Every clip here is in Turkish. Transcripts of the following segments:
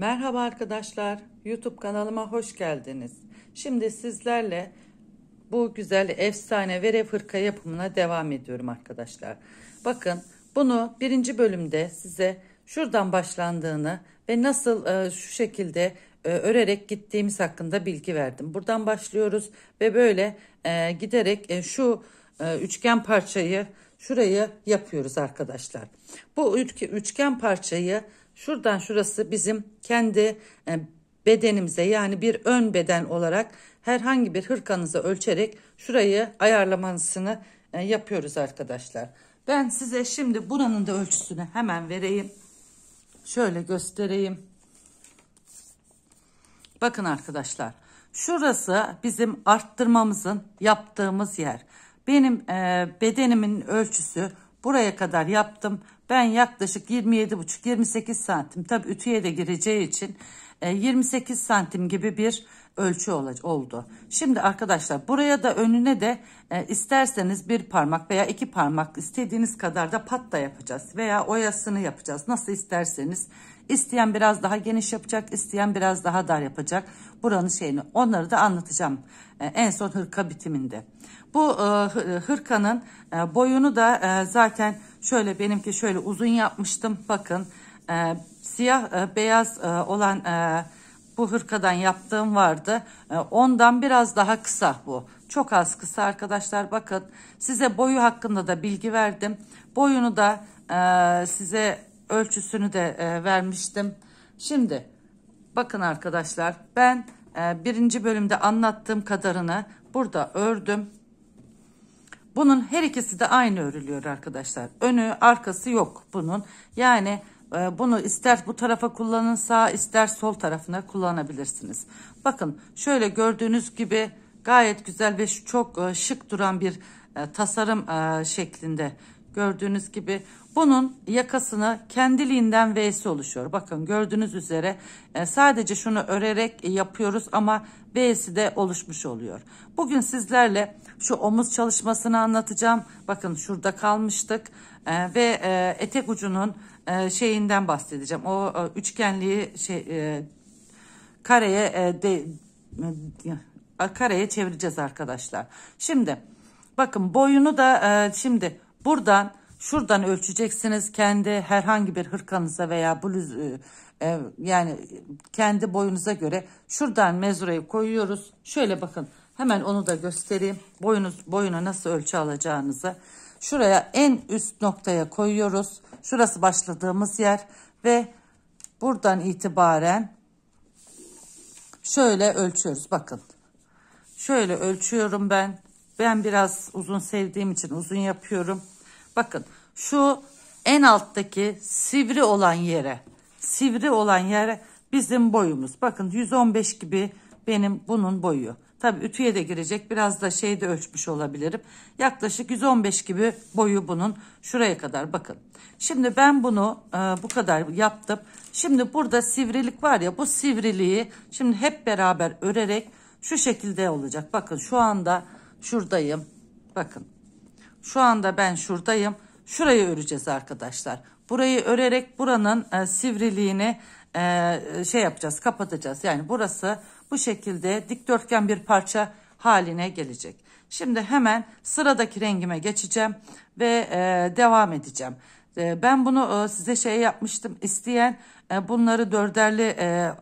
Merhaba arkadaşlar, YouTube kanalıma hoş geldiniz. Şimdi sizlerle bu güzel efsane vere fırka yapımına devam ediyorum arkadaşlar. Bakın bunu birinci bölümde size şuradan başlandığını ve nasıl e, şu şekilde e, örerek gittiğimiz hakkında bilgi verdim. Buradan başlıyoruz ve böyle e, giderek e, şu e, üçgen parçayı şurayı yapıyoruz arkadaşlar. Bu üçgen parçayı Şuradan şurası bizim kendi e, bedenimize yani bir ön beden olarak herhangi bir hırkanızı ölçerek şurayı ayarlamasını e, yapıyoruz arkadaşlar. Ben size şimdi buranın da ölçüsünü hemen vereyim. Şöyle göstereyim. Bakın arkadaşlar. Şurası bizim arttırmamızın yaptığımız yer. Benim e, bedenimin ölçüsü buraya kadar yaptım. Ben yaklaşık 27,5-28 santim tabi ütüye de gireceği için 28 e, santim gibi bir ölçü oldu. Şimdi arkadaşlar buraya da önüne de e, isterseniz bir parmak veya iki parmak istediğiniz kadar da patta yapacağız veya oyasını yapacağız. Nasıl isterseniz İsteyen biraz daha geniş yapacak isteyen biraz daha dar yapacak buranın şeyini onları da anlatacağım e, en son hırka bitiminde. Bu hırkanın boyunu da zaten Şöyle benimki şöyle uzun yapmıştım. Bakın e, siyah e, beyaz e, olan e, bu hırkadan yaptığım vardı. E, ondan biraz daha kısa bu. Çok az kısa arkadaşlar bakın. Size boyu hakkında da bilgi verdim. Boyunu da e, size ölçüsünü de e, vermiştim. Şimdi bakın arkadaşlar ben e, birinci bölümde anlattığım kadarını burada ördüm. Bunun her ikisi de aynı örülüyor arkadaşlar. Önü arkası yok bunun. Yani e, bunu ister bu tarafa kullanın sağ ister sol tarafına kullanabilirsiniz. Bakın şöyle gördüğünüz gibi gayet güzel ve çok e, şık duran bir e, tasarım e, şeklinde Gördüğünüz gibi bunun yakasını kendiliğinden V'si oluşuyor. Bakın gördüğünüz üzere e, sadece şunu örerek yapıyoruz ama V'si de oluşmuş oluyor. Bugün sizlerle şu omuz çalışmasını anlatacağım. Bakın şurada kalmıştık e, ve e, etek ucunun şeyinden bahsedeceğim. O üçgenliği şey, kareye de, kareye çevireceğiz arkadaşlar. Şimdi bakın boyunu da şimdi Buradan şuradan ölçeceksiniz kendi herhangi bir hırkanıza veya bluz e, e, yani kendi boyunuza göre şuradan mezurayı koyuyoruz. Şöyle bakın hemen onu da göstereyim. Boyunuz boyuna nasıl ölçü alacağınızı. Şuraya en üst noktaya koyuyoruz. Şurası başladığımız yer ve buradan itibaren şöyle ölçüyoruz. Bakın şöyle ölçüyorum ben. Ben biraz uzun sevdiğim için uzun yapıyorum. Bakın şu en alttaki sivri olan yere, sivri olan yere bizim boyumuz. Bakın 115 gibi benim bunun boyu. Tabi ütüye de girecek biraz da şey de ölçmüş olabilirim. Yaklaşık 115 gibi boyu bunun şuraya kadar bakın. Şimdi ben bunu e, bu kadar yaptım. Şimdi burada sivrilik var ya bu sivriliği şimdi hep beraber örerek şu şekilde olacak. Bakın şu anda şuradayım. Bakın şu anda ben şuradayım. Şurayı öreceğiz arkadaşlar. Burayı örerek buranın e, sivriliğini e, e, şey yapacağız, kapatacağız. Yani burası bu şekilde dikdörtgen bir parça haline gelecek. Şimdi hemen sıradaki rengime geçeceğim ve e, devam edeceğim. E, ben bunu e, size şey yapmıştım. İsteyen e, bunları dörderli e,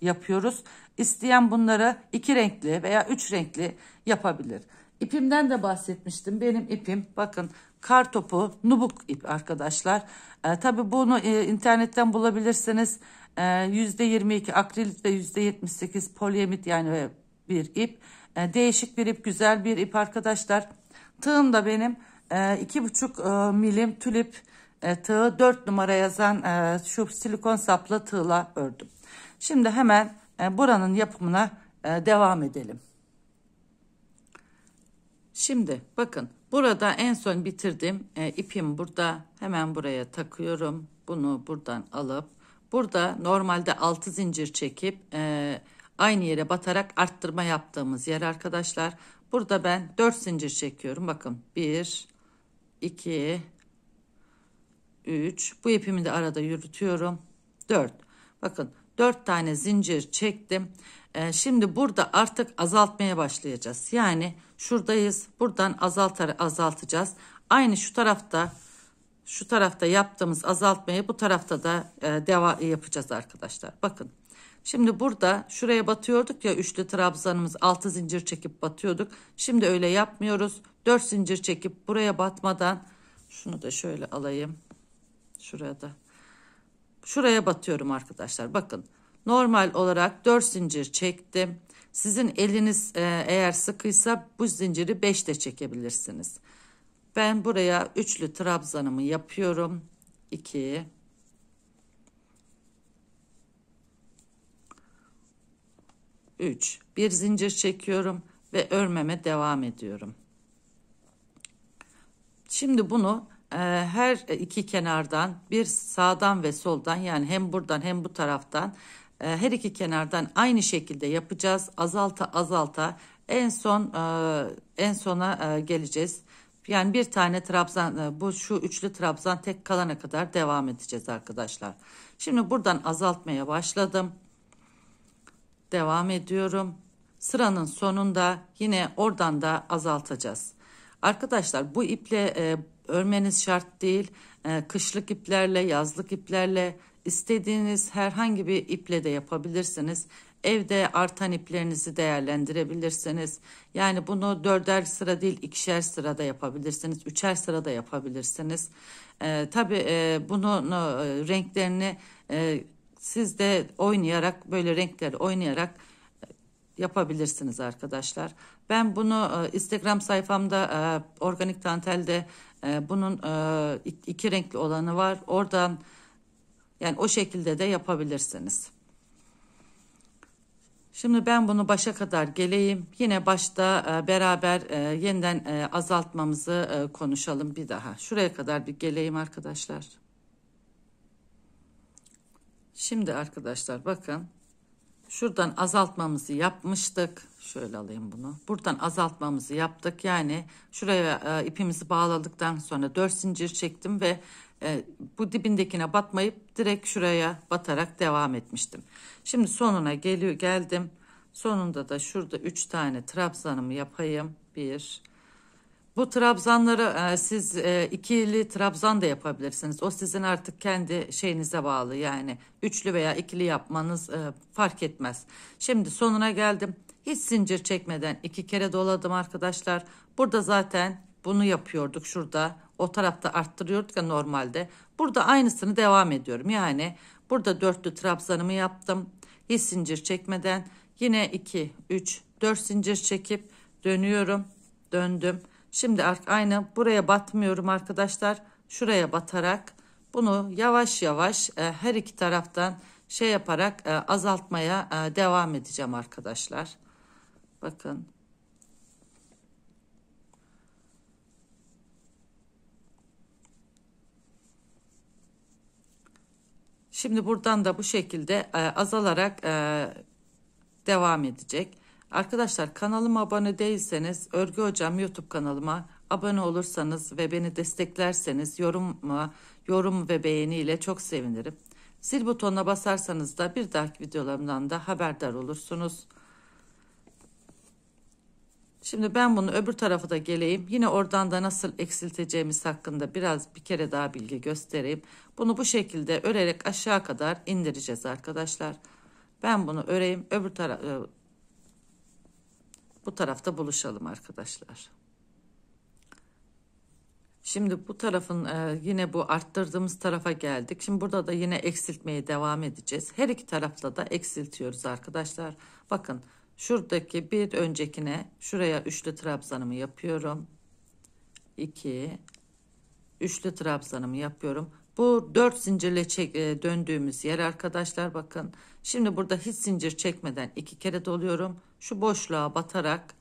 yapıyoruz. İsteyen bunları iki renkli veya üç renkli yapabilir. İpimden de bahsetmiştim. Benim ipim bakın kar topu nubuk ip arkadaşlar. E, tabii bunu e, internetten bulabilirsiniz. Ee, e, %22 akrilit ve %78 polyamit yani bir ip. E, değişik bir ip güzel bir ip arkadaşlar. Tığım da benim e, iki buçuk e, milim tülip e, tığı 4 numara yazan e, şu silikon saplı tığla ördüm. Şimdi hemen e, buranın yapımına e, devam edelim. Şimdi bakın burada en son bitirdim. E, ipim burada. Hemen buraya takıyorum. Bunu buradan alıp burada normalde 6 zincir çekip e, aynı yere batarak arttırma yaptığımız yer arkadaşlar. Burada ben 4 zincir çekiyorum. Bakın 1 2 3 bu ipimi de arada yürütüyorum. 4. Bakın 4 tane zincir çektim. E, şimdi burada artık azaltmaya başlayacağız. Yani Şuradayız. Buradan azaltar azaltacağız. Aynı şu tarafta şu tarafta yaptığımız azaltmayı bu tarafta da e, deva yapacağız arkadaşlar. Bakın. Şimdi burada şuraya batıyorduk ya üçlü trabzanımız altı zincir çekip batıyorduk. Şimdi öyle yapmıyoruz. Dört zincir çekip buraya batmadan şunu da şöyle alayım. şuraya da. Şuraya batıyorum arkadaşlar. Bakın normal olarak 4 zincir çektim. Sizin eliniz e, eğer sıkıysa bu zinciri 5 de çekebilirsiniz. Ben buraya üçlü trabzanımı yapıyorum. 2 3 bir zincir çekiyorum ve örmeme devam ediyorum. Şimdi bunu e, her iki kenardan bir sağdan ve soldan yani hem buradan hem bu taraftan ee, her iki kenardan aynı şekilde yapacağız. Azalta azalta en son e, en sona e, geleceğiz. Yani bir tane trabzan e, bu şu üçlü trabzan tek kalana kadar devam edeceğiz arkadaşlar. Şimdi buradan azaltmaya başladım. Devam ediyorum. Sıranın sonunda yine oradan da azaltacağız. Arkadaşlar bu iple e, örmeniz şart değil. E, kışlık iplerle, yazlık iplerle istediğiniz herhangi bir iple de yapabilirsiniz. Evde artan iplerinizi değerlendirebilirsiniz. Yani bunu dörder sıra değil ikişer sırada yapabilirsiniz. Üçer sırada yapabilirsiniz. Ee, tabii e, bunun e, renklerini e, siz de oynayarak böyle renkleri oynayarak yapabilirsiniz arkadaşlar. Ben bunu e, Instagram sayfamda e, organik tantelde e, bunun e, iki renkli olanı var. Oradan yani o şekilde de yapabilirsiniz. Şimdi ben bunu başa kadar geleyim. Yine başta e, beraber e, yeniden e, azaltmamızı konuşalım bir daha. Şuraya kadar bir geleyim arkadaşlar. Şimdi arkadaşlar bakın. Şuradan azaltmamızı yapmıştık. Şöyle alayım bunu. Buradan azaltmamızı yaptık. Yani şuraya ipimizi bağladıktan sonra 4 zincir çektim ve e, bu dibindekine batmayıp direkt şuraya batarak devam etmiştim. Şimdi sonuna geliyor geldim. Sonunda da şurada üç tane trabzanımı yapayım. Bir. Bu trabzanları e, siz e, ikili trabzan da yapabilirsiniz. O sizin artık kendi şeyinize bağlı yani. Üçlü veya ikili yapmanız e, fark etmez. Şimdi sonuna geldim. Hiç zincir çekmeden iki kere doladım arkadaşlar. Burada zaten bunu yapıyorduk şurada. O tarafta arttırıyorduk ya normalde. Burada aynısını devam ediyorum. Yani burada dörtlü trabzanımı yaptım. hiç zincir çekmeden yine 2, 3, 4 zincir çekip dönüyorum. Döndüm. Şimdi aynı buraya batmıyorum arkadaşlar. Şuraya batarak bunu yavaş yavaş e, her iki taraftan şey yaparak e, azaltmaya e, devam edeceğim arkadaşlar. Bakın Şimdi buradan da bu şekilde e, azalarak e, devam edecek. Arkadaşlar kanalıma abone değilseniz Örgü Hocam YouTube kanalıma abone olursanız ve beni desteklerseniz yorum, yorum ve beğeniyle çok sevinirim. Zil butonuna basarsanız da bir dahaki videolarımdan da haberdar olursunuz. Şimdi ben bunu öbür tarafa da geleyim. Yine oradan da nasıl eksilteceğimiz hakkında biraz bir kere daha bilgi göstereyim. Bunu bu şekilde örerek aşağı kadar indireceğiz arkadaşlar. Ben bunu öreyim. Öbür taraf e, bu tarafta buluşalım arkadaşlar. Şimdi bu tarafın e, yine bu arttırdığımız tarafa geldik. Şimdi burada da yine eksiltmeye devam edeceğiz. Her iki tarafta da eksiltiyoruz arkadaşlar. Bakın Şuradaki bir öncekine şuraya üçlü trabzanımı yapıyorum. 2 üçlü trabzanımı yapıyorum. Bu dört zincirle çek, e, döndüğümüz yer arkadaşlar bakın. Şimdi burada hiç zincir çekmeden iki kere doluyorum. Şu boşluğa batarak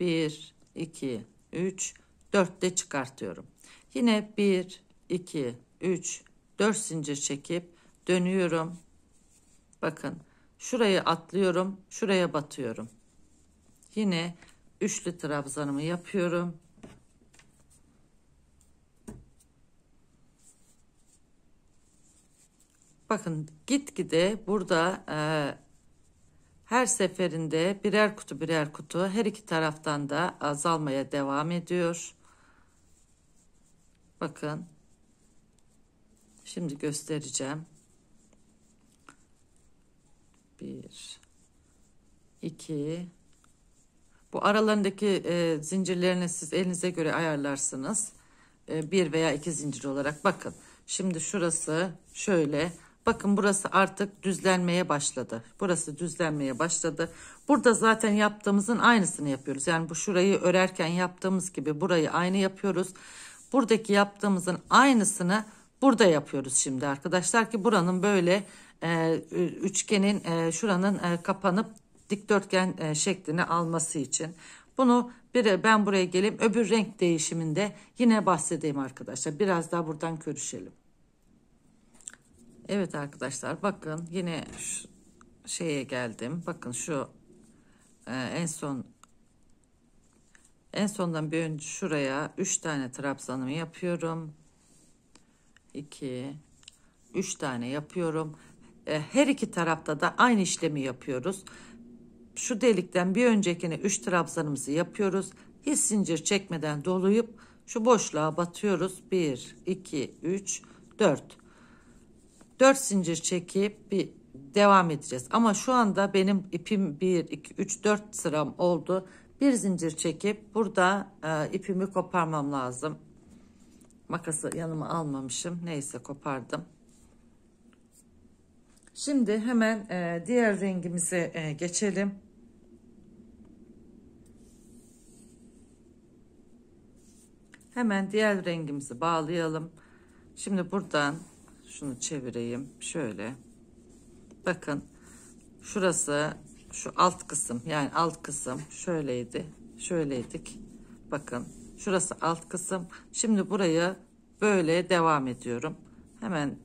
1 2 3 4 de çıkartıyorum. Yine 1 2 3 4 zincir çekip dönüyorum. Bakın Şurayı atlıyorum. Şuraya batıyorum. Yine üçlü trabzanımı yapıyorum. Bakın gitgide burada e, her seferinde birer kutu birer kutu her iki taraftan da azalmaya devam ediyor. Bakın. Şimdi göstereceğim. Bir, iki. Bu aralarındaki e, zincirlerini siz elinize göre ayarlarsınız. E, bir veya iki zincir olarak bakın. Şimdi şurası şöyle. Bakın burası artık düzlenmeye başladı. Burası düzlenmeye başladı. Burada zaten yaptığımızın aynısını yapıyoruz. Yani bu şurayı örerken yaptığımız gibi burayı aynı yapıyoruz. Buradaki yaptığımızın aynısını burada yapıyoruz şimdi arkadaşlar ki buranın böyle e, üçgenin e, şuranın e, kapanıp dikdörtgen şeklini alması için. Bunu bir, ben buraya geleyim öbür renk değişiminde yine bahsedeyim arkadaşlar. Biraz daha buradan görüşelim. Evet arkadaşlar bakın yine şu şeye geldim. Bakın şu en son en sondan bir önce şuraya 3 tane trabzanımı yapıyorum. 2 3 tane yapıyorum. E, her iki tarafta da aynı işlemi yapıyoruz. Şu delikten bir öncekine 3 trabzanımızı yapıyoruz. Hiç zincir çekmeden doluyup şu boşluğa batıyoruz. 1, 2, 3, 4. 4 zincir çekip bir devam edeceğiz. Ama şu anda benim ipim 1, 2, 3, 4 sıram oldu. Bir zincir çekip burada e, ipimi koparmam lazım. Makası yanıma almamışım. Neyse kopardım. Şimdi hemen e, diğer rengimize e, geçelim. Hemen diğer rengimizi bağlayalım. Şimdi buradan şunu çevireyim. Şöyle. Bakın. Şurası şu alt kısım yani alt kısım şöyleydi. Şöyleydik. Bakın. Şurası alt kısım. Şimdi buraya böyle devam ediyorum. Hemen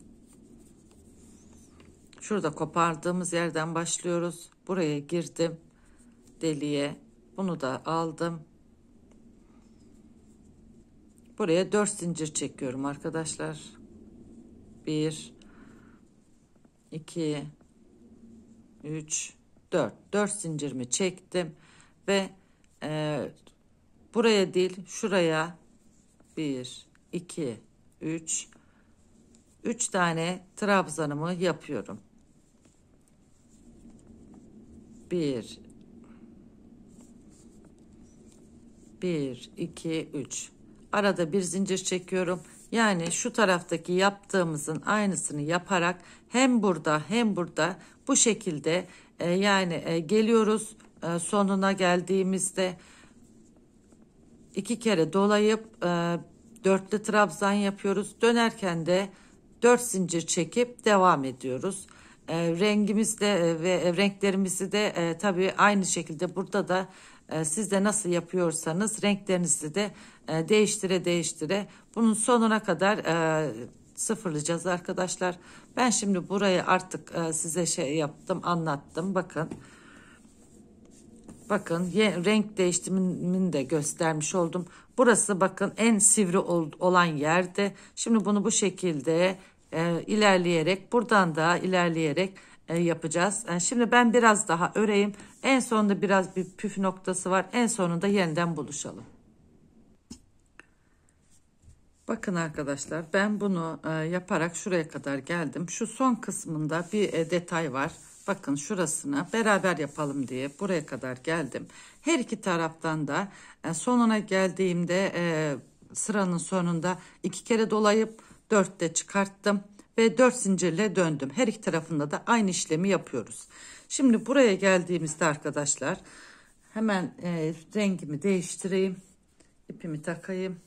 Şurada kopardığımız yerden başlıyoruz. Buraya girdim. Deliğe. Bunu da aldım. Buraya 4 zincir çekiyorum arkadaşlar. 1 2 3 4 4 zincirimi çektim ve e, buraya değil şuraya 1 2 3 3 tane trabzanımı yapıyorum. Bir. Bir, iki, üç. Arada bir zincir çekiyorum. Yani şu taraftaki yaptığımızın aynısını yaparak hem burada hem burada bu şekilde e, yani e, geliyoruz e, sonuna geldiğimizde iki kere dolayıp e, dörtlü trabzan yapıyoruz. Dönerken de dört zincir çekip devam ediyoruz. E, rengimiz de e, ve e, renklerimizi de e, tabii aynı şekilde burada da e, siz de nasıl yapıyorsanız renklerinizi de e, değiştire değiştire bunun sonuna kadar e, sıfırlayacağız arkadaşlar. Ben şimdi burayı artık e, size şey yaptım anlattım bakın. Bakın renk değiştimini de göstermiş oldum. Burası bakın en sivri ol, olan yerde. Şimdi bunu bu şekilde e, ilerleyerek buradan da ilerleyerek e, yapacağız. Yani e, şimdi ben biraz daha öreyim. En sonunda biraz bir püf noktası var. En sonunda yeniden buluşalım. Bakın arkadaşlar ben bunu e, yaparak şuraya kadar geldim. Şu son kısmında bir e, detay var. Bakın şurasını beraber yapalım diye buraya kadar geldim. Her iki taraftan da e, sonuna geldiğimde e, sıranın sonunda iki kere dolayıp 4 de çıkarttım ve dört zincirle döndüm. Her iki tarafında da aynı işlemi yapıyoruz. Şimdi buraya geldiğimizde arkadaşlar hemen e, rengimi değiştireyim. ipimi takayım.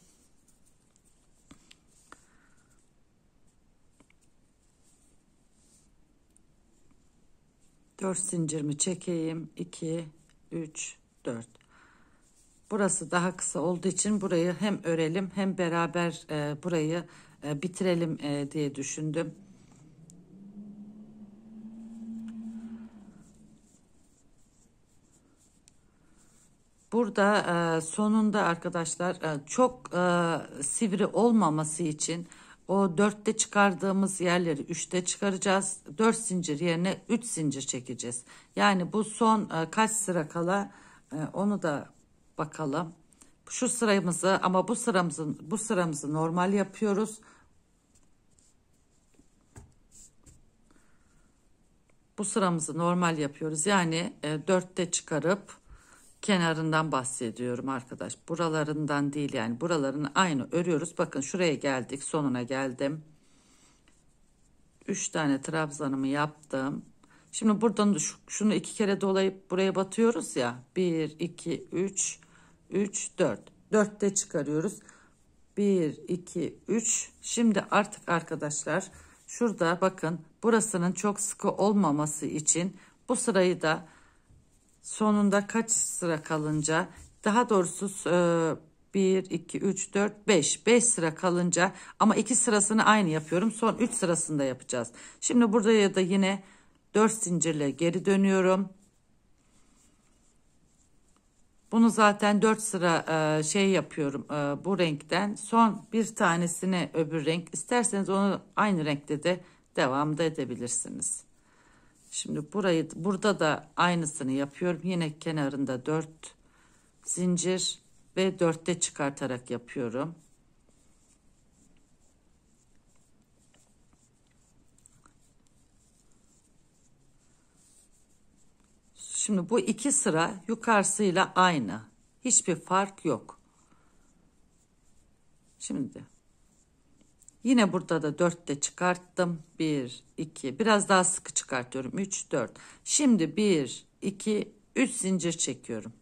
Dört zincirimi çekeyim. İki, üç, dört. Burası daha kısa olduğu için burayı hem örelim hem beraber e, burayı e, bitirelim e, diye düşündüm. Burada e, sonunda arkadaşlar çok sivri olmaması için o dörtte çıkardığımız yerleri üçte çıkaracağız. Dört zincir yerine üç zincir çekeceğiz. Yani bu son kaç sıra kala onu da bakalım. Şu sıramızı ama bu sıramızı bu sıramızı normal yapıyoruz. bu sıramızı normal yapıyoruz. Yani e, dörtte çıkarıp kenarından bahsediyorum arkadaş. Buralarından değil yani buraların aynı örüyoruz. Bakın şuraya geldik sonuna geldim. üç tane trabzanımı yaptım. Şimdi buradan şunu iki kere dolayıp buraya batıyoruz ya. bir iki üç üç dört dörtte çıkarıyoruz. bir iki üç Şimdi artık arkadaşlar şurada bakın burasının çok sıkı olmaması için bu sırayı da sonunda kaç sıra kalınca daha doğrusu e, 1 2 3 4 5 5 sıra kalınca ama iki sırasını aynı yapıyorum son 3 sırasında yapacağız şimdi burada ya da yine 4 zincirle geri dönüyorum bunu zaten 4 sıra e, şey yapıyorum e, bu renkten son bir tanesini öbür renk isterseniz onu aynı renkte de devam da edebilirsiniz. Şimdi burayı burada da aynısını yapıyorum. Yine kenarında 4 zincir ve 4'te çıkartarak yapıyorum. Şimdi bu iki sıra yukarısıyla aynı. Hiçbir fark yok. Şimdi Yine burada da 4 de çıkarttım. 1, 2, biraz daha sıkı çıkartıyorum. 3, 4. Şimdi 1, 2, 3 zincir çekiyorum.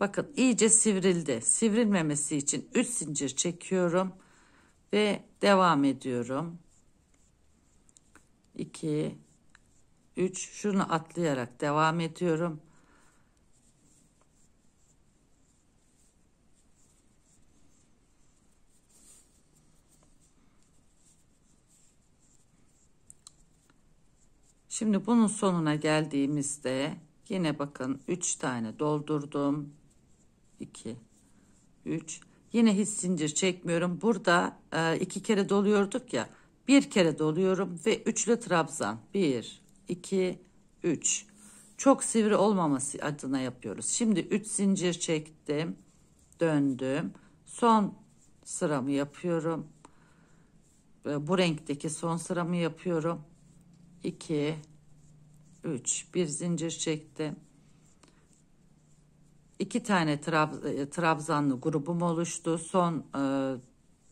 Bakın iyice sivrildi. Sivrilmemesi için 3 zincir çekiyorum. Ve devam ediyorum. 2, 3 şunu atlayarak devam ediyorum. Şimdi bunun sonuna geldiğimizde yine bakın 3 tane doldurdum. 2 3 yine hiç zincir çekmiyorum. Burada e, iki kere doluyorduk ya. Bir kere doluyorum ve üçlü trabzan. 1 2 3 çok sivri olmaması adına yapıyoruz. Şimdi 3 zincir çektim. Döndüm. Son sıramı yapıyorum. E, bu renkteki son sıramı yapıyorum. 2 3 bir zincir çektim. İki tane trab e, trabzanlı grubum oluştu. Son e,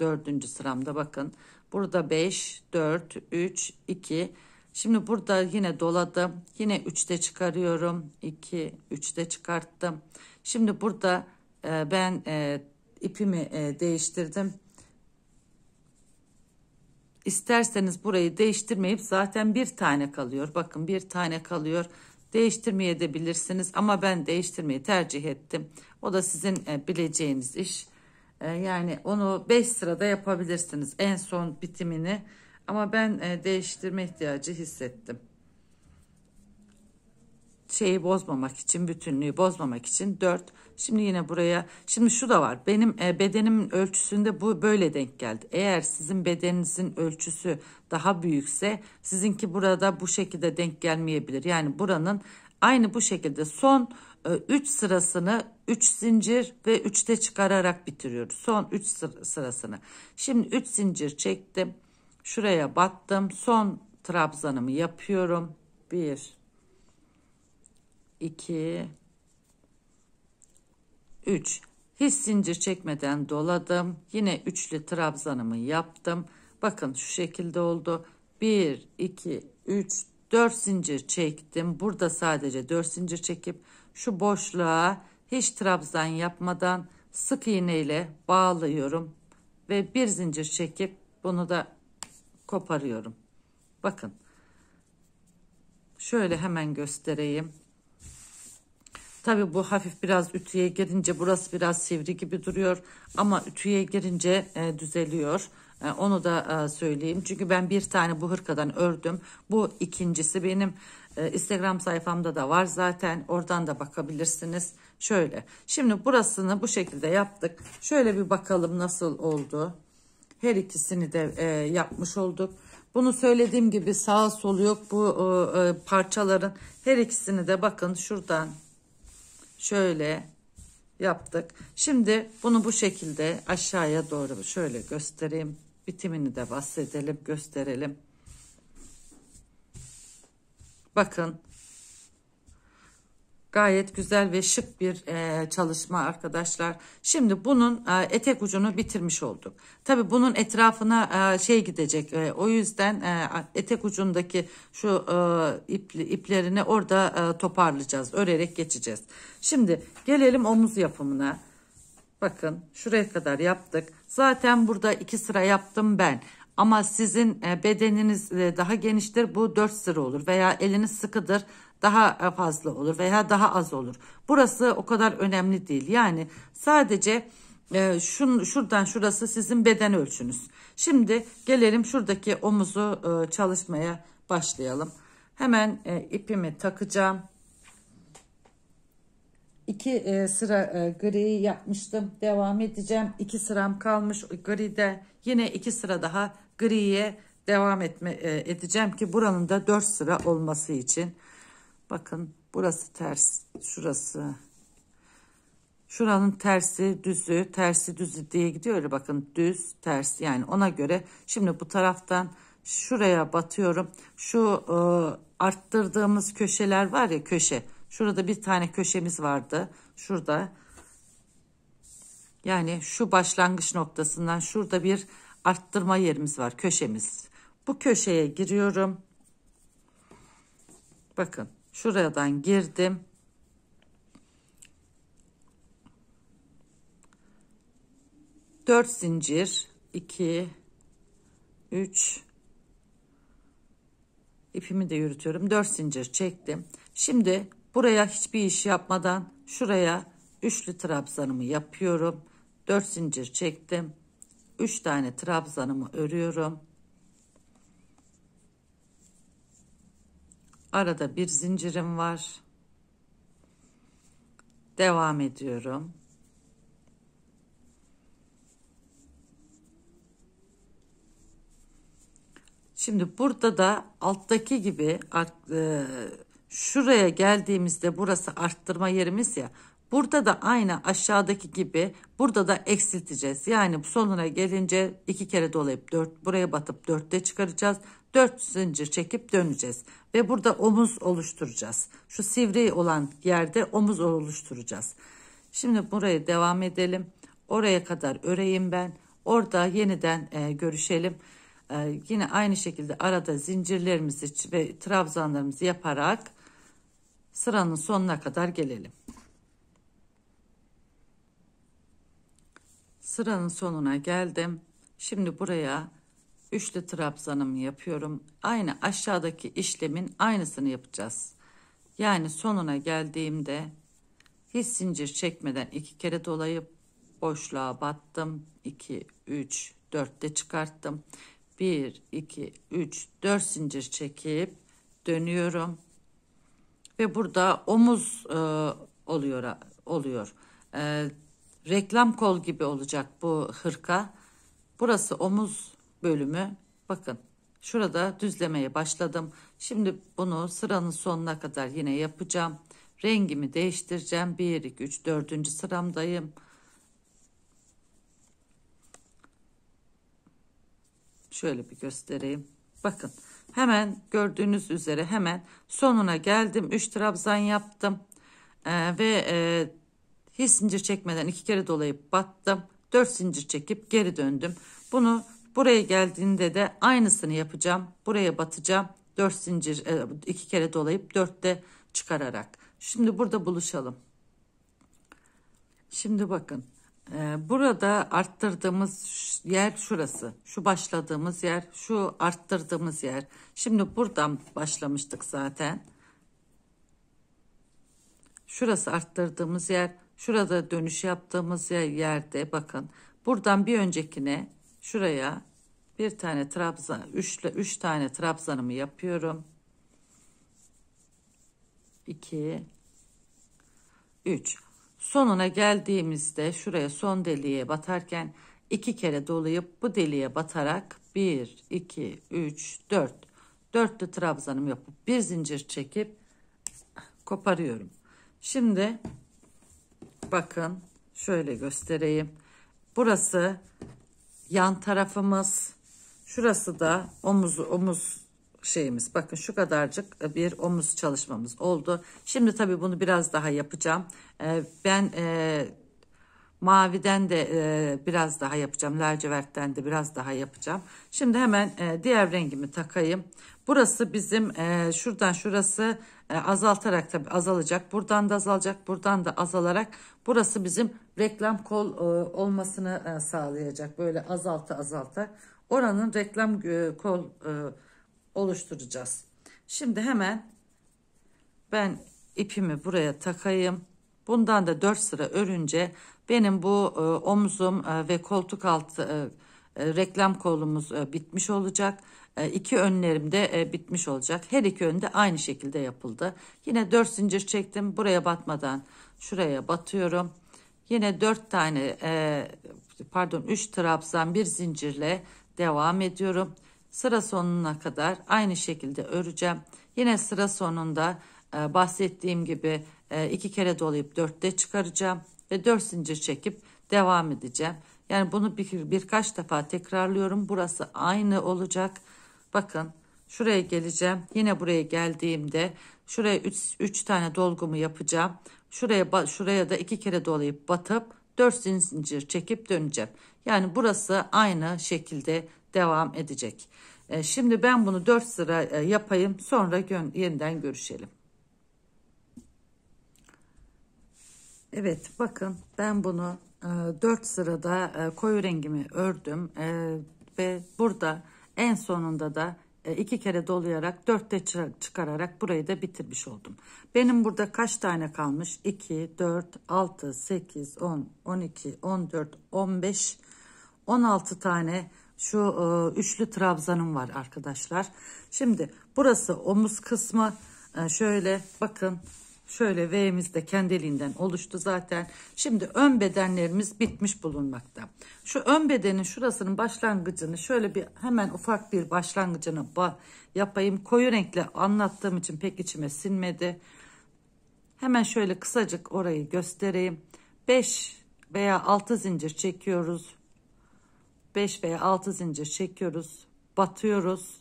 4. sıramda bakın. Burada 5 4 3 2 Şimdi burada yine doladım. Yine 3'te çıkarıyorum. 2 3'te çıkarttım. Şimdi burada e, ben e, ipimi e, değiştirdim. İsterseniz burayı değiştirmeyip zaten bir tane kalıyor. Bakın bir tane kalıyor. Değiştirmeye de bilirsiniz ama ben değiştirmeyi tercih ettim. O da sizin e, bileceğiniz iş. E, yani onu 5 sırada yapabilirsiniz en son bitimini. Ama ben e, değiştirme ihtiyacı hissettim şeyi bozmamak için bütünlüğü bozmamak için 4 şimdi yine buraya şimdi şu da var benim e, bedenimin ölçüsünde bu böyle denk geldi eğer sizin bedeninizin ölçüsü daha büyükse sizinki burada bu şekilde denk gelmeyebilir yani buranın aynı bu şekilde son 3 e, sırasını 3 zincir ve 3'te çıkararak bitiriyoruz. Son 3 sırasını. Şimdi 3 zincir çektim. Şuraya battım. Son trabzanımı yapıyorum. 1 2 3 hiç zincir çekmeden doladım. Yine üçlü trabzanımı yaptım. Bakın şu şekilde oldu. 1 2 3 4 zincir çektim. Burada sadece 4 zincir çekip şu boşluğa hiç trabzan yapmadan sık iğne ile bağlıyorum ve bir zincir çekip bunu da koparıyorum. Bakın. Şöyle hemen göstereyim. Tabi bu hafif biraz ütüye girince burası biraz sivri gibi duruyor ama ütüye girince e, düzeliyor. E, onu da e, söyleyeyim. Çünkü ben bir tane bu hırkadan ördüm. Bu ikincisi benim e, Instagram sayfamda da var zaten. Oradan da bakabilirsiniz. Şöyle. Şimdi burasını bu şekilde yaptık. Şöyle bir bakalım nasıl oldu. Her ikisini de e, yapmış olduk. Bunu söylediğim gibi sağ sol yok bu e, parçaların her ikisini de bakın şuradan şöyle yaptık. Şimdi bunu bu şekilde aşağıya doğru şöyle göstereyim. Bitimini de bahsedelim, gösterelim. Bakın Gayet güzel ve şık bir e, çalışma arkadaşlar. Şimdi bunun e, etek ucunu bitirmiş olduk. Tabi bunun etrafına e, şey gidecek. E, o yüzden e, etek ucundaki şu e, ipli, iplerini orada e, toparlayacağız. Örerek geçeceğiz. Şimdi gelelim omuz yapımına. Bakın şuraya kadar yaptık. Zaten burada iki sıra yaptım ben. Ama sizin e, bedeniniz e, daha geniştir. Bu dört sıra olur veya eliniz sıkıdır daha fazla olur veya daha az olur. Burası o kadar önemli değil. Yani sadece e, şun, şuradan şurası sizin beden ölçünüz. Şimdi gelelim şuradaki omuzu e, çalışmaya başlayalım. Hemen e, ipimi takacağım. İki e, sıra e, griyi yapmıştım. Devam edeceğim. İki sıram kalmış gride. Yine iki sıra daha griye devam etme, e, edeceğim ki buranın da dört sıra olması için. Bakın burası ters. Şurası. Şuranın tersi düzü, tersi düzü diye gidiyor. Öyle bakın düz, ters yani ona göre. Şimdi bu taraftan şuraya batıyorum. Şu e, arttırdığımız köşeler var ya köşe. Şurada bir tane köşemiz vardı. Şurada. Yani şu başlangıç noktasından şurada bir arttırma yerimiz var. Köşemiz. Bu köşeye giriyorum. Bakın Şuradan girdim. Dört zincir. iki, üç. ipimi de yürütüyorum. Dört zincir çektim. Şimdi buraya hiçbir iş yapmadan şuraya üçlü trabzanımı yapıyorum. Dört zincir çektim. Üç tane trabzanımı örüyorum. Arada bir zincirim var. Devam ediyorum. Şimdi burada da alttaki gibi e, şuraya geldiğimizde burası arttırma yerimiz ya. Burada da aynı aşağıdaki gibi burada da eksilteceğiz. Yani sonuna gelince iki kere dolayıp dört buraya batıp dörtte çıkaracağız. Dört zincir çekip döneceğiz ve burada omuz oluşturacağız. Şu sivri olan yerde omuz oluşturacağız. Şimdi buraya devam edelim. Oraya kadar öreyim ben. Orada yeniden e, görüşelim. E, yine aynı şekilde arada zincirlerimizi ve trabzanlarımızı yaparak sıranın sonuna kadar gelelim. Sıranın sonuna geldim. Şimdi buraya Üçlü trabzanımı yapıyorum. Aynı aşağıdaki işlemin aynısını yapacağız. Yani sonuna geldiğimde hiç zincir çekmeden iki kere dolayıp boşluğa battım. 2, 3, 4 de çıkarttım. 1, 2, 3, 4 zincir çekip dönüyorum. Ve burada omuz e, oluyor. oluyor. E, reklam kol gibi olacak bu hırka. Burası omuz bölümü bakın şurada düzlemeye başladım. Şimdi bunu sıranın sonuna kadar yine yapacağım. Rengimi değiştireceğim. 1, 2, 3, 4. sıramdayım. Şöyle bir göstereyim. Bakın hemen gördüğünüz üzere hemen sonuna geldim. 3 trabzan yaptım. Ee, ve e, hiç zincir çekmeden iki kere dolayıp battım. 4 zincir çekip geri döndüm. Bunu Buraya geldiğinde de aynısını yapacağım. Buraya batacağım. dört zincir e, iki kere dolayıp 4'te çıkararak. Şimdi burada buluşalım. Şimdi bakın. E, burada arttırdığımız yer şurası. Şu başladığımız yer, şu arttırdığımız yer. Şimdi buradan başlamıştık zaten. Şurası arttırdığımız yer, şurada dönüş yaptığımız yerde bakın. Buradan bir öncekine Şuraya bir tane trabzan, üçle üç tane trabzanımı yapıyorum. 2 3 sonuna geldiğimizde şuraya son deliğe batarken iki kere dolayıp bu deliğe batarak 1 2 3 4 dörtlü trabzanımı yapıp bir zincir çekip koparıyorum. Şimdi bakın şöyle göstereyim. Burası yan tarafımız. Şurası da omuz omuz şeyimiz. Bakın şu kadarcık bir omuz çalışmamız oldu. Şimdi tabii bunu biraz daha yapacağım. Ee, ben e, maviden de e, biraz daha yapacağım. Lacivertten de biraz daha yapacağım. Şimdi hemen e, diğer rengimi takayım. Burası bizim e, şuradan şurası e, azaltarak tabi azalacak. Buradan da azalacak. Buradan da azalarak burası bizim reklam kol e, olmasını e, sağlayacak. Böyle azalta azalta oranın reklam e, kol e, oluşturacağız. Şimdi hemen ben ipimi buraya takayım. Bundan da 4 sıra örünce benim bu e, omzum e, ve koltuk altı e, e, reklam kolumuz e, bitmiş olacak. E, iki önlerim de e, bitmiş olacak. Her iki önde aynı şekilde yapıldı. Yine dört zincir çektim. Buraya batmadan şuraya batıyorum. Yine dört tane e, pardon üç trabzan bir zincirle devam ediyorum. Sıra sonuna kadar aynı şekilde öreceğim. Yine sıra sonunda bahsettiğim gibi iki kere dolayıp dörtte çıkaracağım ve dört zincir çekip devam edeceğim. Yani bunu bir, birkaç defa tekrarlıyorum. Burası aynı olacak. Bakın şuraya geleceğim. Yine buraya geldiğimde şuraya 3 tane dolgumu yapacağım. Şuraya şuraya da 2 kere dolayıp batıp 4 zincir çekip döneceğim. Yani burası aynı şekilde devam edecek. E, şimdi ben bunu 4 sıra e, yapayım sonra yeniden görüşelim. Evet bakın ben bunu 4 e, sırada koyu rengimi ördüm ve burada en sonunda da e, iki kere dolayarak dörtte çıkararak burayı da bitirmiş oldum. Benim burada kaç tane kalmış? 2, 4, 6, 8, 10, 12, 14, 15, 16 tane şu e, üçlü trabzanım var arkadaşlar. Şimdi burası omuz kısmı e, şöyle bakın Şöyle V'miz de kendiliğinden oluştu zaten. Şimdi ön bedenlerimiz bitmiş bulunmakta. Şu ön bedenin şurasının başlangıcını şöyle bir hemen ufak bir başlangıcını yapayım. Koyu renkle anlattığım için pek içime sinmedi. Hemen şöyle kısacık orayı göstereyim. 5 veya 6 zincir çekiyoruz. 5 veya 6 zincir çekiyoruz. Batıyoruz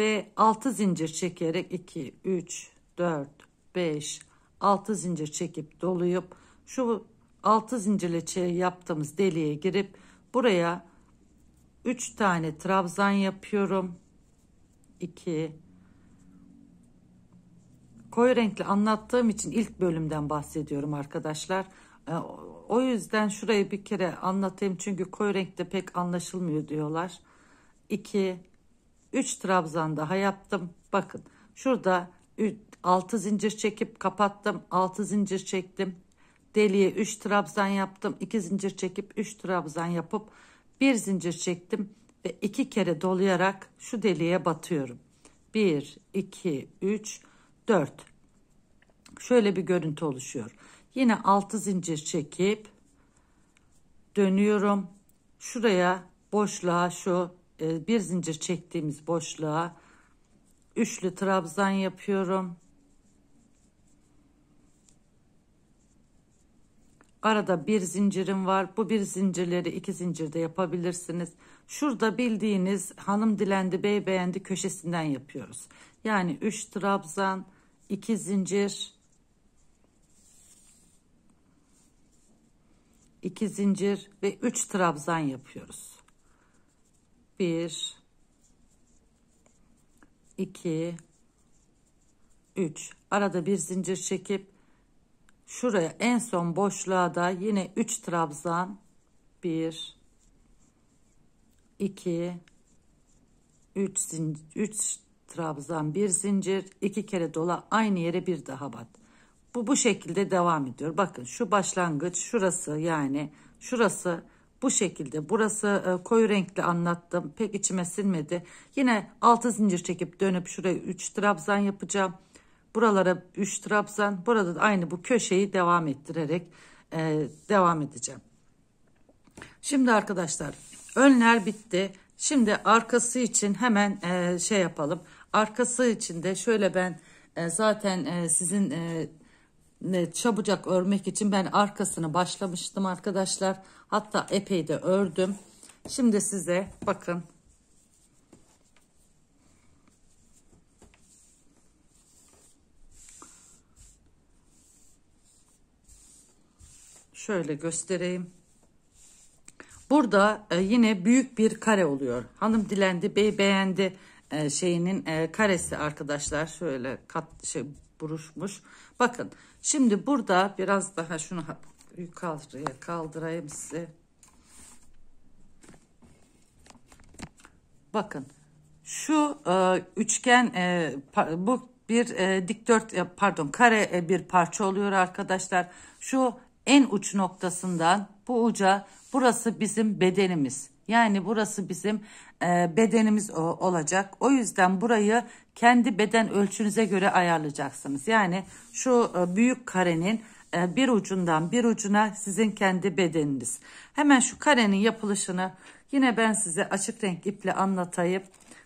ve 6 zincir çekerek 2 3 4 5 6 zincir çekip doluyup şu 6 zincirle yaptığımız deliğe girip buraya 3 tane trabzan yapıyorum 2 koyu renkli anlattığım için ilk bölümden bahsediyorum arkadaşlar ee, o yüzden şurayı bir kere anlatayım çünkü koyu renkte pek anlaşılmıyor diyorlar 2 3 trabzan daha yaptım. Bakın şurada 6 zincir çekip kapattım. 6 zincir çektim. Deliye 3 trabzan yaptım. 2 zincir çekip 3 trabzan yapıp 1 zincir çektim ve 2 kere dolayarak şu deliğe batıyorum. 1 2 3 4. Şöyle bir görüntü oluşuyor. Yine 6 zincir çekip dönüyorum. Şuraya boşluğa şu e, bir zincir çektiğimiz boşluğa üçlü trabzan yapıyorum. Arada bir zincirim var. Bu bir zincirleri iki zincirde yapabilirsiniz. Şurada bildiğiniz hanım dilendi bey beğendi köşesinden yapıyoruz. Yani 3 trabzan, 2 zincir, 2 zincir ve 3 trabzan yapıyoruz. 1 2 3 arada bir zincir çekip şuraya en son boşluğa da yine 3 trabzan 1 2 3 zincir 3 trabzan bir zincir iki kere dola aynı yere bir daha bat bu bu şekilde devam ediyor bakın şu başlangıç şurası yani şurası bu şekilde burası e, koyu renkli anlattım. Pek içime sinmedi. Yine 6 zincir çekip dönüp şuraya 3 trabzan yapacağım. Buralara 3 trabzan. Burada da aynı bu köşeyi devam ettirerek e, devam edeceğim. Şimdi arkadaşlar önler bitti. Şimdi arkası için hemen e, şey yapalım. Arkası için de şöyle ben e, zaten e, sizin e, çabucak örmek için ben arkasını başlamıştım arkadaşlar. Hatta epey de ördüm. Şimdi size bakın. Şöyle göstereyim. Burada e, yine büyük bir kare oluyor. Hanım dilendi, bey beğendi e, şeyinin e, karesi arkadaşlar. Şöyle kat, şey, buruşmuş. Bakın şimdi burada biraz daha şunu yukarıya kaldırayım size. Bakın şu e, üçgen e, bu bir e, dikdört e, pardon kare e, bir parça oluyor arkadaşlar. Şu en uç noktasından bu uca burası bizim bedenimiz. Yani burası bizim e, bedenimiz o, olacak. O yüzden burayı kendi beden ölçünüze göre ayarlayacaksınız. Yani şu e, büyük karenin e, bir ucundan bir ucuna sizin kendi bedeniniz. Hemen şu karenin yapılışını yine ben size açık renk iple anlatayım.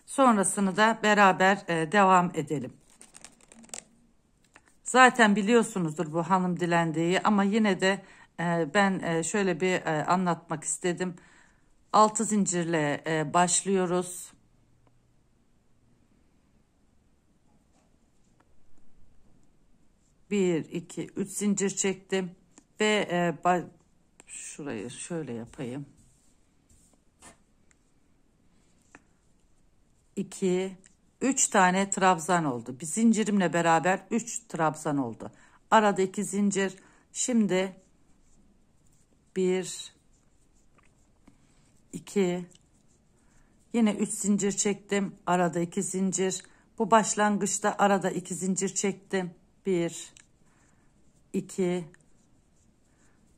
Sonrasını da beraber e, devam edelim. Zaten biliyorsunuzdur bu hanım dilendiği ama yine de e, ben e, şöyle bir e, anlatmak istedim. Altı zincirle e, başlıyoruz. Bir, iki, üç zincir çektim ve e, şurayı şöyle yapayım. İki üç tane trabzan oldu. Bir zincirimle beraber üç trabzan oldu. Arada iki zincir. Şimdi 1 2 yine 3 zincir çektim arada 2 zincir bu başlangıçta arada 2 zincir çektim 1 2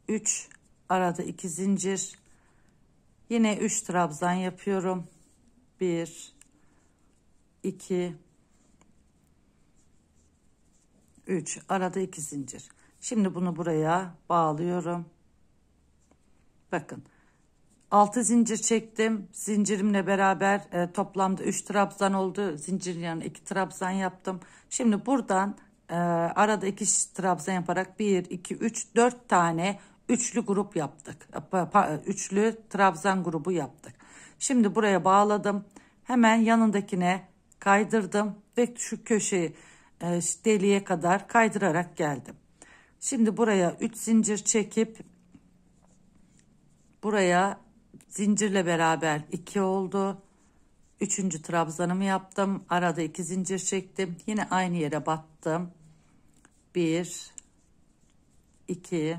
3 arada 2 zincir yine 3 trabzan yapıyorum 1 2 3 arada 2 zincir şimdi bunu buraya bağlıyorum bakın 6 zincir çektim. Zincirimle beraber e, toplamda 3 trabzan oldu. Zincir yanına 2 trabzan yaptım. Şimdi buradan e, arada 2 trabzan yaparak 1, 2, 3, 4 tane üçlü grup yaptık. E, üçlü trabzan grubu yaptık. Şimdi buraya bağladım. Hemen yanındakine kaydırdım ve şu köşeyi e, deliğe kadar kaydırarak geldim. Şimdi buraya 3 zincir çekip buraya Zincirle beraber iki oldu. Üçüncü trabzanımı yaptım. Arada iki zincir çektim. Yine aynı yere battım. Bir, iki,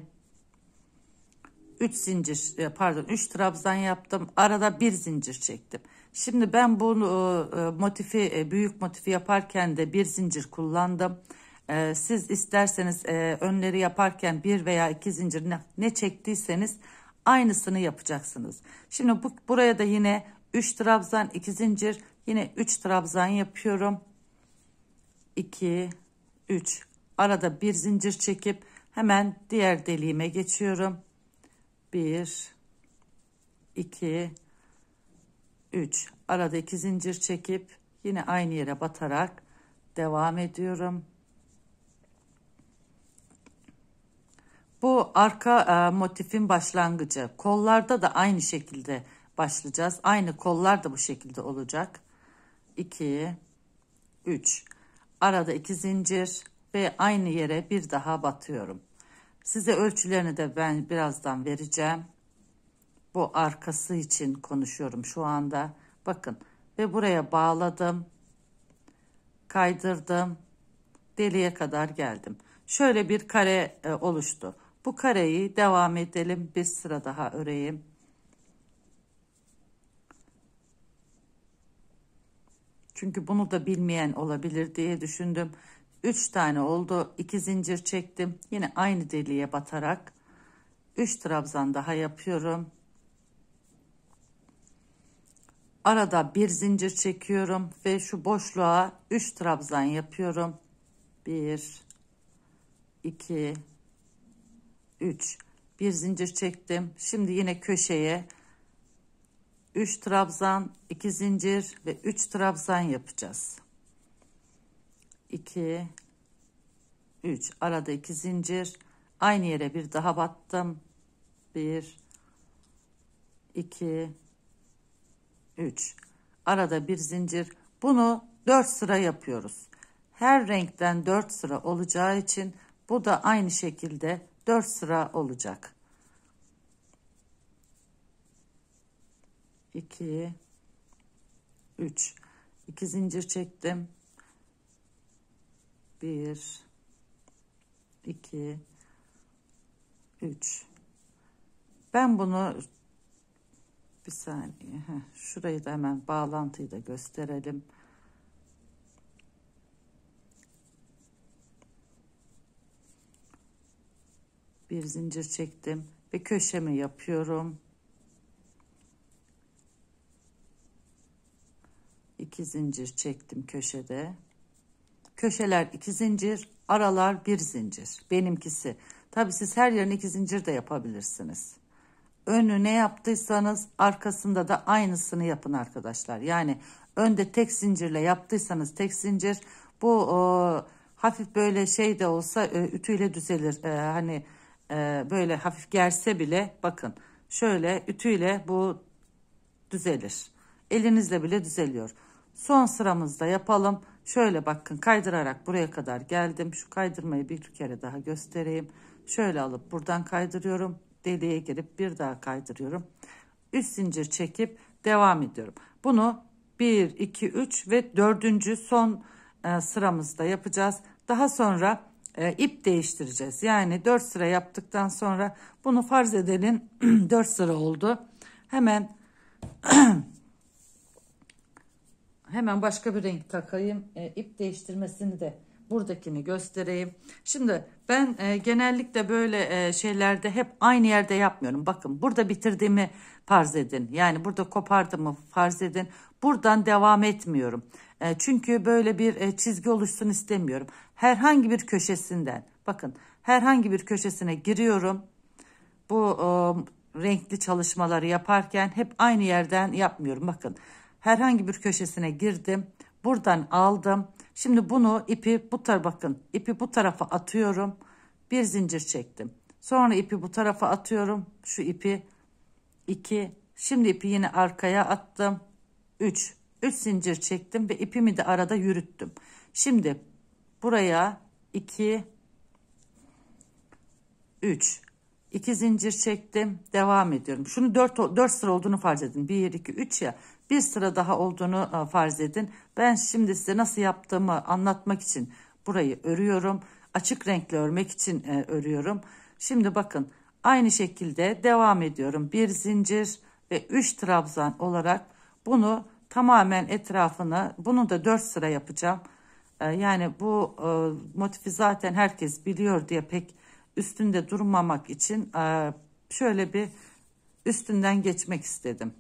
üç zincir e, pardon üç trabzan yaptım. Arada bir zincir çektim. Şimdi ben bu e, e, motifi büyük motifi yaparken de bir zincir kullandım. Siz isterseniz önleri yaparken bir veya iki zincir ne ne çektiyseniz Aynısını yapacaksınız. Şimdi bu, buraya da yine 3 trabzan 2 zincir yine 3 trabzan yapıyorum. 2 3 arada bir zincir çekip hemen diğer deliğime geçiyorum. 1 2 3 arada 2 zincir çekip yine aynı yere batarak devam ediyorum. Bu arka e, motifin başlangıcı. Kollarda da aynı şekilde başlayacağız. Aynı kollar da bu şekilde olacak. 2 3 arada 2 zincir ve aynı yere bir daha batıyorum. Size ölçülerini de ben birazdan vereceğim. Bu arkası için konuşuyorum şu anda. Bakın ve buraya bağladım. Kaydırdım. Deliğe kadar geldim. Şöyle bir kare e, oluştu. Bu kareyi devam edelim. Bir sıra daha öreyim. Çünkü bunu da bilmeyen olabilir diye düşündüm. 3 tane oldu. 2 zincir çektim. Yine aynı deliğe batarak 3 trabzan daha yapıyorum. Arada bir zincir çekiyorum ve şu boşluğa 3 trabzan yapıyorum. 1 2 3 bir zincir çektim şimdi yine köşeye 3 trabzan 2 zincir ve 3 trabzan yapacağız 2 3 arada 2 zincir aynı yere bir daha battım 1 2 3 arada bir zincir bunu 4 sıra yapıyoruz her renkten 4 sıra olacağı için bu da aynı şekilde 4 sıra olacak. 2 3 2 zincir çektim. 1 2 3 Ben bunu bir saniye heh, şurayı da hemen bağlantıyı da gösterelim. bir zincir çektim ve köşemi yapıyorum. İki zincir çektim köşede. Köşeler iki zincir, aralar bir zincir. Benimkisi. Tabi siz her yerine iki zincir de yapabilirsiniz. Önü ne yaptıysanız arkasında da aynısını yapın arkadaşlar. Yani önde tek zincirle yaptıysanız tek zincir. Bu o, hafif böyle şey de olsa e, ütüyle düzelir. E, hani e, böyle hafif gerse bile bakın şöyle ütüyle bu düzelir. Elinizle bile düzeliyor. Son sıramızda yapalım. Şöyle bakın kaydırarak buraya kadar geldim. Şu kaydırmayı bir kere daha göstereyim. Şöyle alıp buradan kaydırıyorum. Deliğe girip bir daha kaydırıyorum. Üst zincir çekip devam ediyorum. Bunu 1, 2, 3 ve 4. son e, sıramızda yapacağız. Daha sonra e, ip değiştireceğiz. Yani 4 sıra yaptıktan sonra bunu farz edelim 4 sıra oldu. Hemen hemen başka bir renk takayım. E, ip değiştirmesini de buradakini göstereyim. Şimdi ben e, genellikle böyle e, şeylerde hep aynı yerde yapmıyorum. Bakın burada bitirdiğimi farz edin. Yani burada kopardığımı farz edin. Buradan devam etmiyorum. E, çünkü böyle bir e, çizgi oluşsun istemiyorum. Herhangi bir köşesinden bakın herhangi bir köşesine giriyorum. Bu e, renkli çalışmaları yaparken hep aynı yerden yapmıyorum. Bakın herhangi bir köşesine girdim. Buradan aldım Şimdi bunu ipi bu tarafa bakın. ipi bu tarafa atıyorum. Bir zincir çektim. Sonra ipi bu tarafa atıyorum. Şu ipi 2. Şimdi ipi yine arkaya attım. 3. 3 zincir çektim ve ipimi de arada yürüttüm. Şimdi buraya 2 3 2 zincir çektim. Devam ediyorum. Şunu 4 4 sıra olduğunu farz edin. 1 2 3 ya bir sıra daha olduğunu e, farz edin. Ben şimdi size nasıl yaptığımı anlatmak için burayı örüyorum. Açık renkli örmek için e, örüyorum. Şimdi bakın aynı şekilde devam ediyorum. Bir zincir ve üç trabzan olarak bunu tamamen etrafına, bunu da dört sıra yapacağım. E, yani bu motifi zaten herkes biliyor diye pek üstünde durmamak için şöyle bir üstünden geçmek istedim.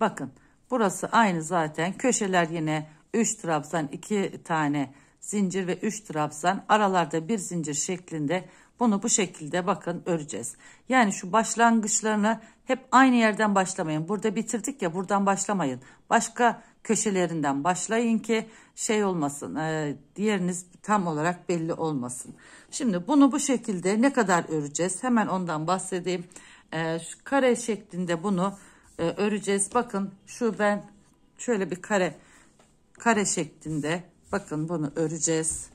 Bakın burası aynı zaten. Köşeler yine 3 trabzan 2 tane zincir ve 3 trabzan aralarda bir zincir şeklinde bunu bu şekilde bakın öreceğiz. Yani şu başlangıçlarını hep aynı yerden başlamayın. Burada bitirdik ya buradan başlamayın. Başka köşelerinden başlayın ki şey olmasın e, diğeriniz tam olarak belli olmasın. Şimdi bunu bu şekilde ne kadar öreceğiz hemen ondan bahsedeyim. E, şu kare şeklinde bunu e, öreceğiz. Bakın şu ben şöyle bir kare kare şeklinde bakın bunu öreceğiz.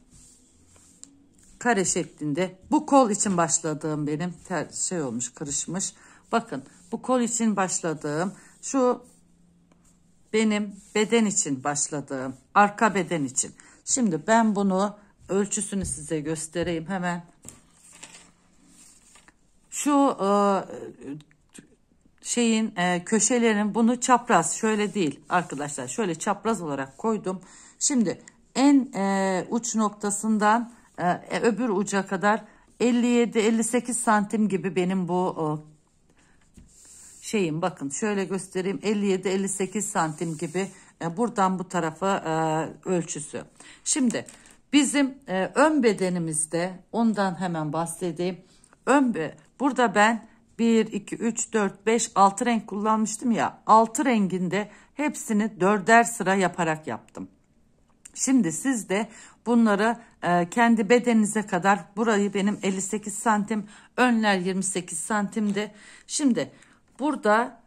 Kare şeklinde bu kol için başladığım benim ter, şey olmuş karışmış. Bakın bu kol için başladığım şu benim beden için başladığım arka beden için. Şimdi ben bunu ölçüsünü size göstereyim hemen. Şu e, şeyin e, köşelerin bunu çapraz şöyle değil arkadaşlar şöyle çapraz olarak koydum. Şimdi en e, uç noktasından e, e öbür uca kadar 57-58 santim gibi benim bu o, şeyim bakın şöyle göstereyim 57-58 santim gibi e, buradan bu tarafa e, ölçüsü. Şimdi bizim e, ön bedenimizde ondan hemen bahsedeyim. Ön be, burada ben 1, 2, 3, 4, 5, 6 renk kullanmıştım ya. 6 renginde hepsini dörder sıra yaparak yaptım. Şimdi siz de bunları e, kendi bedeninize kadar burayı benim 58 santim önler 28 santimde. Şimdi burada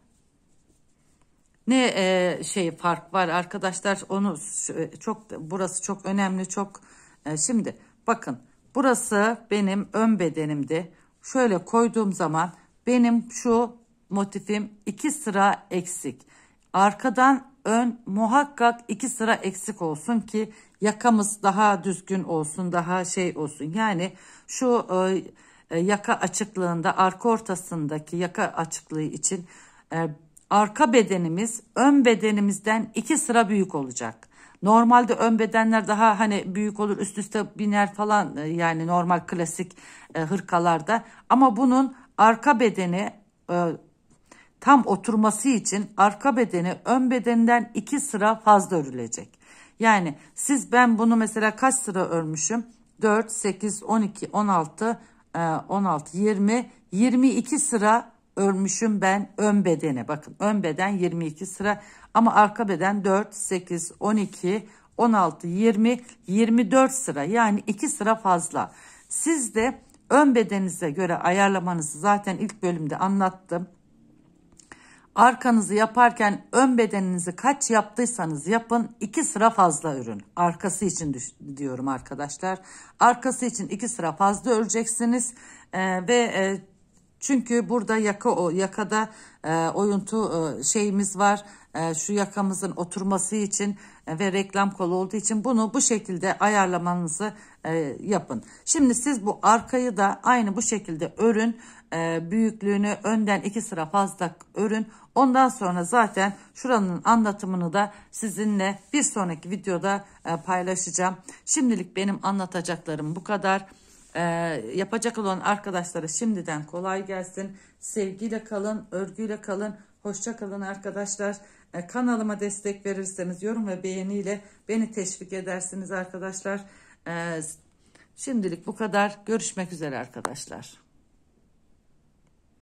ne e, şey fark var arkadaşlar onu e, çok burası çok önemli çok e, şimdi bakın burası benim ön bedenimdi. Şöyle koyduğum zaman benim şu motifim iki sıra eksik. Arkadan ön muhakkak iki sıra eksik olsun ki yakamız daha düzgün olsun daha şey olsun. Yani şu e, e, yaka açıklığında arka ortasındaki yaka açıklığı için e, arka bedenimiz ön bedenimizden iki sıra büyük olacak. Normalde ön bedenler daha hani büyük olur üst üste biner falan e, yani normal klasik e, hırkalarda ama bunun arka bedeni e, tam oturması için arka bedeni ön bedenden 2 sıra fazla örülecek. Yani siz ben bunu mesela kaç sıra örmüşüm? 4, 8, 12, 16, 16, 20, 22 sıra örmüşüm ben ön bedene. Bakın ön beden 22 sıra ama arka beden 4, 8, 12, 16, 20, 24 sıra yani 2 sıra fazla. Siz de Ön bedeninize göre ayarlamanızı zaten ilk bölümde anlattım. Arkanızı yaparken ön bedeninizi kaç yaptıysanız yapın iki sıra fazla örün. Arkası için diyorum arkadaşlar. Arkası için iki sıra fazla öreceksiniz ee, ve e, çünkü burada yaka o yakada e, oyuntu e, şeyimiz var e, şu yakamızın oturması için e, ve reklam kolu olduğu için bunu bu şekilde ayarlamanızı e, yapın. Şimdi siz bu arkayı da aynı bu şekilde örün büyüklüğünü önden iki sıra fazla örün. Ondan sonra zaten şuranın anlatımını da sizinle bir sonraki videoda paylaşacağım. Şimdilik benim anlatacaklarım bu kadar. yapacak olan arkadaşlara şimdiden kolay gelsin. Sevgiyle kalın, örgüyle kalın. Hoşça kalın arkadaşlar. E, kanalıma destek verirseniz yorum ve beğeniyle beni teşvik edersiniz arkadaşlar. E, şimdilik bu kadar. Görüşmek üzere arkadaşlar.